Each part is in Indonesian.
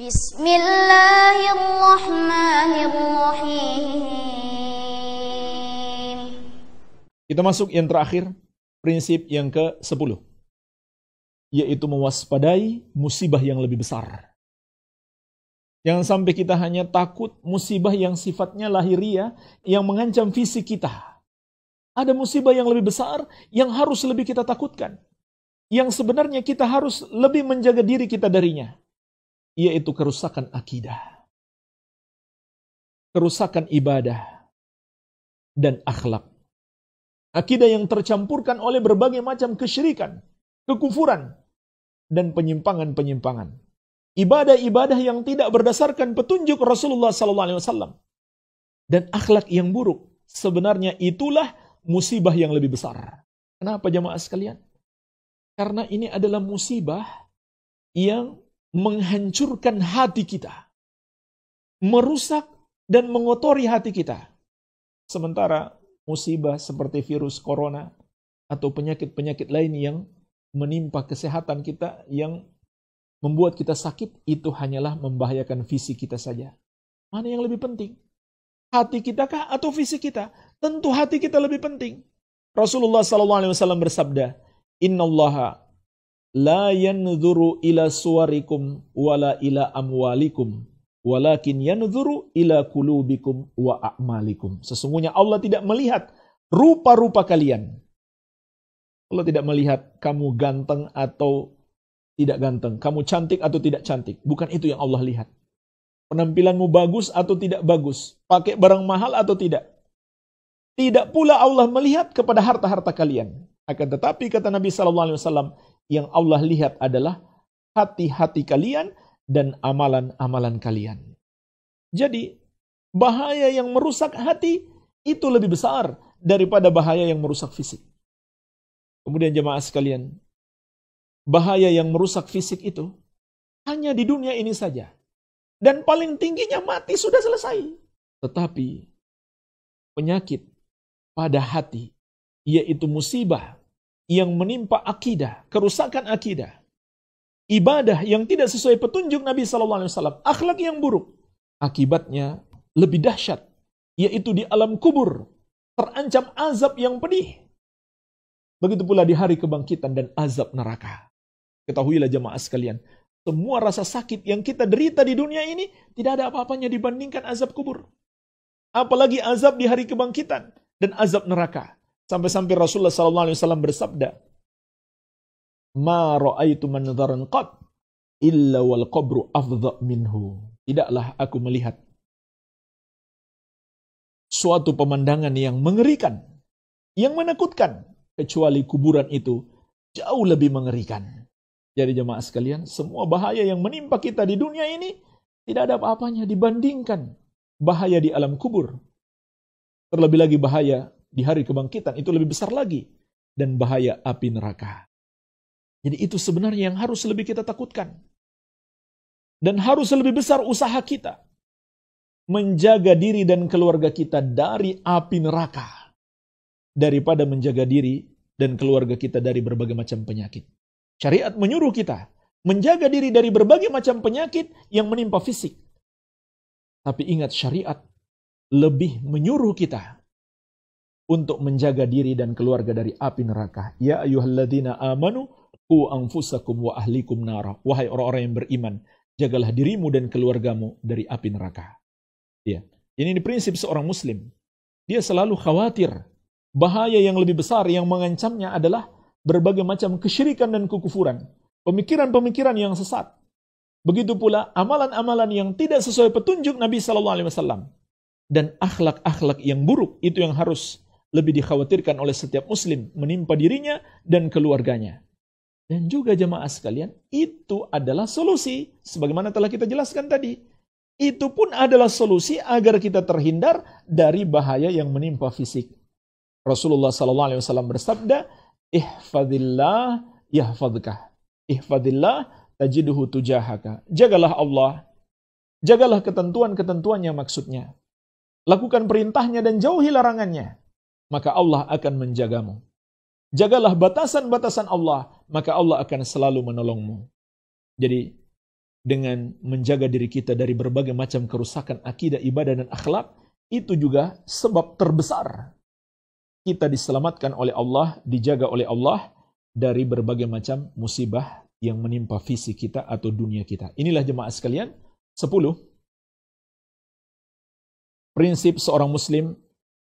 Bismillahirrahmanirrahim. Kita masuk yang terakhir, prinsip yang ke-10. Yaitu mewaspadai musibah yang lebih besar. Jangan sampai kita hanya takut musibah yang sifatnya lahiriah yang mengancam fisik kita. Ada musibah yang lebih besar yang harus lebih kita takutkan. Yang sebenarnya kita harus lebih menjaga diri kita darinya yaitu kerusakan akidah, kerusakan ibadah, dan akhlak. Akidah yang tercampurkan oleh berbagai macam kesyirikan, kekufuran, dan penyimpangan-penyimpangan. Ibadah-ibadah yang tidak berdasarkan petunjuk Rasulullah SAW dan akhlak yang buruk sebenarnya itulah musibah yang lebih besar. Kenapa jemaah sekalian? Karena ini adalah musibah yang menghancurkan hati kita, merusak dan mengotori hati kita. Sementara musibah seperti virus corona atau penyakit-penyakit lain yang menimpa kesehatan kita yang membuat kita sakit itu hanyalah membahayakan visi kita saja. Mana yang lebih penting? Hati kita kah atau visi kita? Tentu hati kita lebih penting. Rasulullah SAW bersabda, Inna allaha la yanzuru ila suwarikum wala ila amwalikum walakin yanzuru ila kulubikum wa a'malikum. Sesungguhnya Allah tidak melihat rupa-rupa kalian. Allah tidak melihat kamu ganteng atau tidak ganteng, kamu cantik atau tidak cantik. Bukan itu yang Allah lihat. Penampilanmu bagus atau tidak bagus, pakai barang mahal atau tidak. Tidak pula Allah melihat kepada harta-harta kalian. Akan tetapi kata Nabi sallallahu alaihi wasallam, yang Allah lihat adalah hati-hati kalian dan amalan-amalan kalian. Jadi, bahaya yang merusak hati itu lebih besar daripada bahaya yang merusak fisik. Kemudian jemaah sekalian, bahaya yang merusak fisik itu hanya di dunia ini saja. Dan paling tingginya mati sudah selesai. Tetapi penyakit pada hati, yaitu musibah yang menimpa akidah, kerusakan akidah, ibadah yang tidak sesuai petunjuk Nabi Sallallahu Alaihi Wasallam, akhlak yang buruk, akibatnya lebih dahsyat, yaitu di alam kubur, terancam azab yang pedih. Begitu pula di hari kebangkitan dan azab neraka. Ketahuilah jemaah sekalian, semua rasa sakit yang kita derita di dunia ini tidak ada apa-apanya dibandingkan azab kubur. Apalagi azab di hari kebangkitan dan azab neraka. Sampai-sampai Rasulullah sallallahu alaihi wasallam bersabda, "Ma ra'aitu manzaran qat illa wal qabru afdha minhu." Tidaklah aku melihat suatu pemandangan yang mengerikan, yang menakutkan, kecuali kuburan itu jauh lebih mengerikan. Jadi jemaah sekalian, semua bahaya yang menimpa kita di dunia ini tidak ada apa-apanya dibandingkan bahaya di alam kubur. Terlebih lagi bahaya di hari kebangkitan itu lebih besar lagi dan bahaya api neraka. Jadi itu sebenarnya yang harus lebih kita takutkan. Dan harus lebih besar usaha kita menjaga diri dan keluarga kita dari api neraka daripada menjaga diri dan keluarga kita dari berbagai macam penyakit. Syariat menyuruh kita menjaga diri dari berbagai macam penyakit yang menimpa fisik. Tapi ingat syariat lebih menyuruh kita untuk menjaga diri dan keluarga dari api neraka. Ya ladina amanu ku anfusakum wa ahlikum nara. Wahai orang-orang yang beriman, jagalah dirimu dan keluargamu dari api neraka. Ya. Ini prinsip seorang muslim. Dia selalu khawatir bahaya yang lebih besar yang mengancamnya adalah berbagai macam kesyirikan dan kekufuran, pemikiran-pemikiran yang sesat. Begitu pula amalan-amalan yang tidak sesuai petunjuk Nabi Sallallahu alaihi wasallam dan akhlak-akhlak yang buruk itu yang harus lebih dikhawatirkan oleh setiap muslim menimpa dirinya dan keluarganya. Dan juga jemaah sekalian, itu adalah solusi sebagaimana telah kita jelaskan tadi. Itu pun adalah solusi agar kita terhindar dari bahaya yang menimpa fisik. Rasulullah sallallahu alaihi wasallam bersabda, "Ihfadillah yahfadkah." Ihfadillah tajiduhu tujahaka. Jagalah Allah, jagalah ketentuan-ketentuannya maksudnya. Lakukan perintahnya dan jauhi larangannya maka Allah akan menjagamu. Jagalah batasan-batasan Allah, maka Allah akan selalu menolongmu. Jadi, dengan menjaga diri kita dari berbagai macam kerusakan akidah, ibadah, dan akhlak, itu juga sebab terbesar kita diselamatkan oleh Allah, dijaga oleh Allah dari berbagai macam musibah yang menimpa visi kita atau dunia kita. Inilah jemaah sekalian, 10 prinsip seorang muslim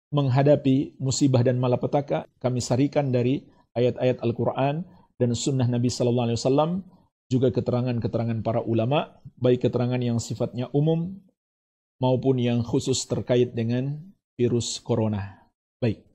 menghadapi musibah dan malapetaka kami sarikan dari ayat-ayat Al-Quran dan sunnah Nabi Sallallahu Alaihi Wasallam juga keterangan-keterangan para ulama baik keterangan yang sifatnya umum maupun yang khusus terkait dengan virus corona. Baik.